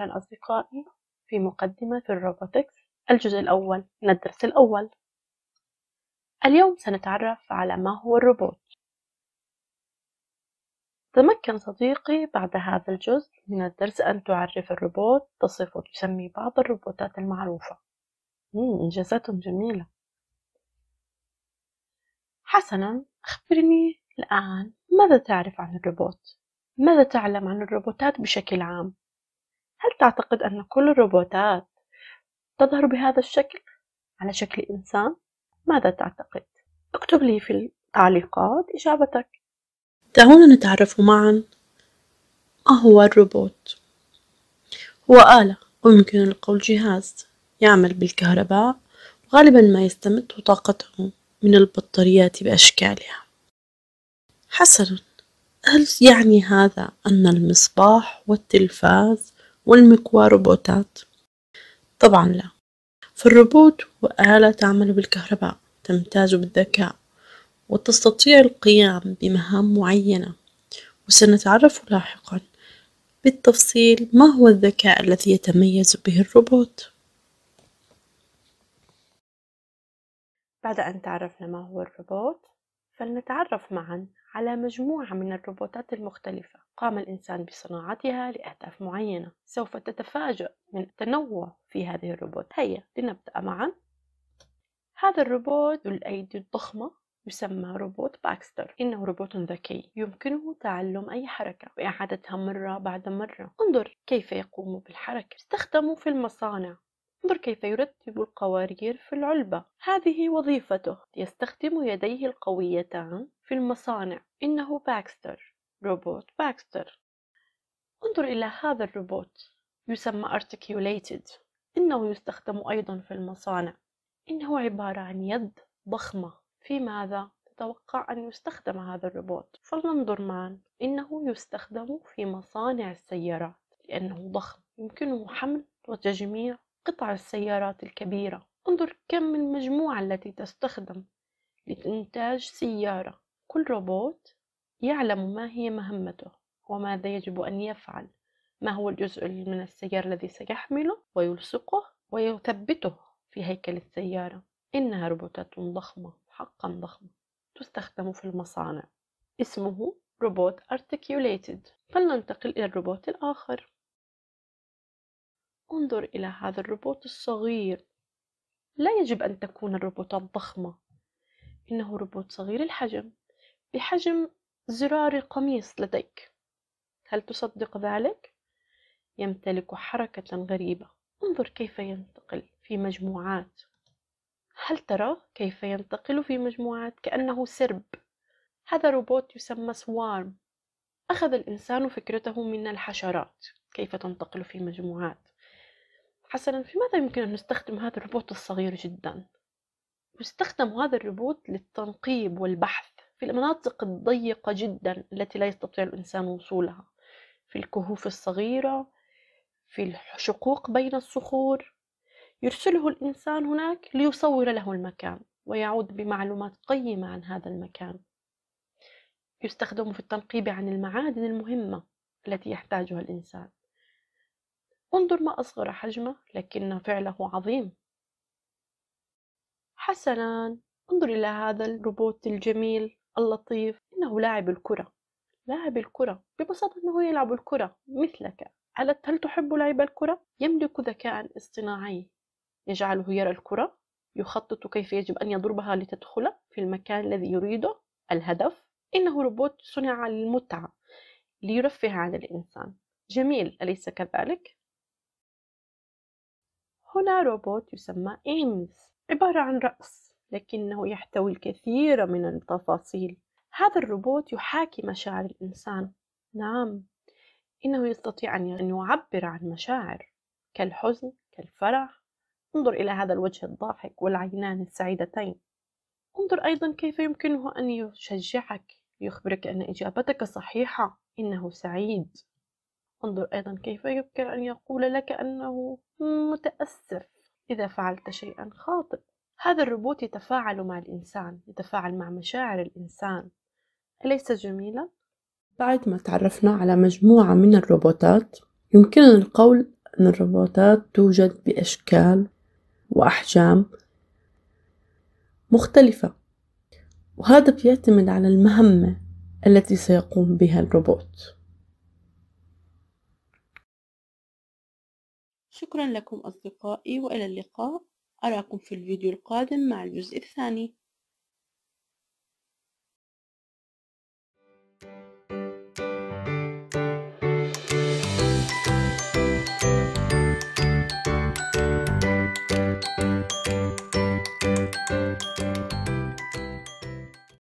أهلا أصدقائي في مقدمة الروبوتكس الجزء الأول من الدرس الأول اليوم سنتعرف على ما هو الروبوت تمكن صديقي بعد هذا الجزء من الدرس أن تعرف الروبوت تصف وتسمي بعض الروبوتات المعروفة إنجازات جميلة حسنا أخبرني الآن ماذا تعرف عن الروبوت؟ ماذا تعلم عن الروبوتات بشكل عام؟ هل تعتقد أن كل الروبوتات تظهر بهذا الشكل على شكل إنسان؟ ماذا تعتقد؟ اكتب لي في التعليقات إجابتك دعونا نتعرف معا ما هو الروبوت؟ هو آلة ويمكن القول جهاز يعمل بالكهرباء وغالبا ما يستمد طاقته من البطاريات بأشكالها حسنا هل يعني هذا أن المصباح والتلفاز والمكوى روبوتات طبعا لا فالروبوت وآلة تعمل بالكهرباء تمتاز بالذكاء وتستطيع القيام بمهام معينة وسنتعرف لاحقا بالتفصيل ما هو الذكاء الذي يتميز به الروبوت بعد أن تعرفنا ما هو الروبوت فلنتعرف معا على مجموعة من الروبوتات المختلفة قام الإنسان بصناعتها لأهداف معينة سوف تتفاجأ من التنوع في هذه الروبوت هيا لنبدأ معا هذا الروبوت ذو الأيدي الضخمة يسمى روبوت باكستر إنه روبوت ذكي يمكنه تعلم أي حركة وإعادتها مرة بعد مرة انظر كيف يقوم بالحركة استخدموا في المصانع انظر كيف يرتب القوارير في العلبة هذه وظيفته يستخدم يديه القويتان في المصانع إنه باكستر روبوت باكستر انظر إلى هذا الروبوت يسمى articulated إنه يستخدم أيضا في المصانع إنه عبارة عن يد ضخمة في ماذا تتوقع أن يستخدم هذا الروبوت فلننظر معا إنه يستخدم في مصانع السيارات لأنه ضخم يمكنه حمل وتجميع قطع السيارات الكبيرة انظر كم من المجموعة التي تستخدم لإنتاج سيارة كل روبوت يعلم ما هي مهمته وماذا يجب أن يفعل ما هو الجزء من السيارة الذي سيحمله ويلصقه ويثبته في هيكل السيارة إنها روبوتات ضخمة حقا ضخمة تستخدم في المصانع اسمه روبوت articulated فلننتقل إلى الروبوت الآخر انظر إلى هذا الروبوت الصغير لا يجب أن تكون الروبوتات ضخمة إنه روبوت صغير الحجم بحجم زرار قميص لديك هل تصدق ذلك؟ يمتلك حركة غريبة انظر كيف ينتقل في مجموعات هل ترى كيف ينتقل في مجموعات كأنه سرب؟ هذا روبوت يسمى سوارم أخذ الإنسان فكرته من الحشرات كيف تنتقل في مجموعات حسنا في ماذا يمكن أن نستخدم هذا الروبوت الصغير جدا يستخدم هذا الروبوت للتنقيب والبحث في المناطق الضيقة جدا التي لا يستطيع الإنسان وصولها في الكهوف الصغيرة في الشقوق بين الصخور يرسله الإنسان هناك ليصور له المكان ويعود بمعلومات قيمة عن هذا المكان يستخدم في التنقيب عن المعادن المهمة التي يحتاجها الإنسان انظر ما أصغر حجمه لكن فعله عظيم حسنا انظر إلى هذا الروبوت الجميل اللطيف إنه لاعب الكرة لاعب الكرة ببساطة أنه يلعب الكرة مثلك هل تحب لعب الكرة؟ يملك ذكاء اصطناعي يجعله يرى الكرة يخطط كيف يجب أن يضربها لتدخل في المكان الذي يريده الهدف إنه روبوت صنع للمتعة ليرفه عن الإنسان جميل أليس كذلك؟ هنا روبوت يسمى إيمز عبارة عن رأس لكنه يحتوي الكثير من التفاصيل هذا الروبوت يحاكي مشاعر الإنسان نعم إنه يستطيع أن يعبر عن مشاعر كالحزن كالفرح انظر إلى هذا الوجه الضاحك والعينان السعيدتين انظر أيضا كيف يمكنه أن يشجعك يخبرك أن إجابتك صحيحة إنه سعيد انظر أيضا كيف يمكن أن يقول لك أنه متأسف إذا فعلت شيئا خاطئ هذا الروبوت يتفاعل مع الإنسان يتفاعل مع مشاعر الإنسان أليس جميلا؟ بعد ما تعرفنا على مجموعة من الروبوتات يمكننا القول أن الروبوتات توجد بأشكال وأحجام مختلفة وهذا بيعتمد على المهمة التي سيقوم بها الروبوت شكرا لكم أصدقائي وإلى اللقاء أراكم في الفيديو القادم مع الجزء الثاني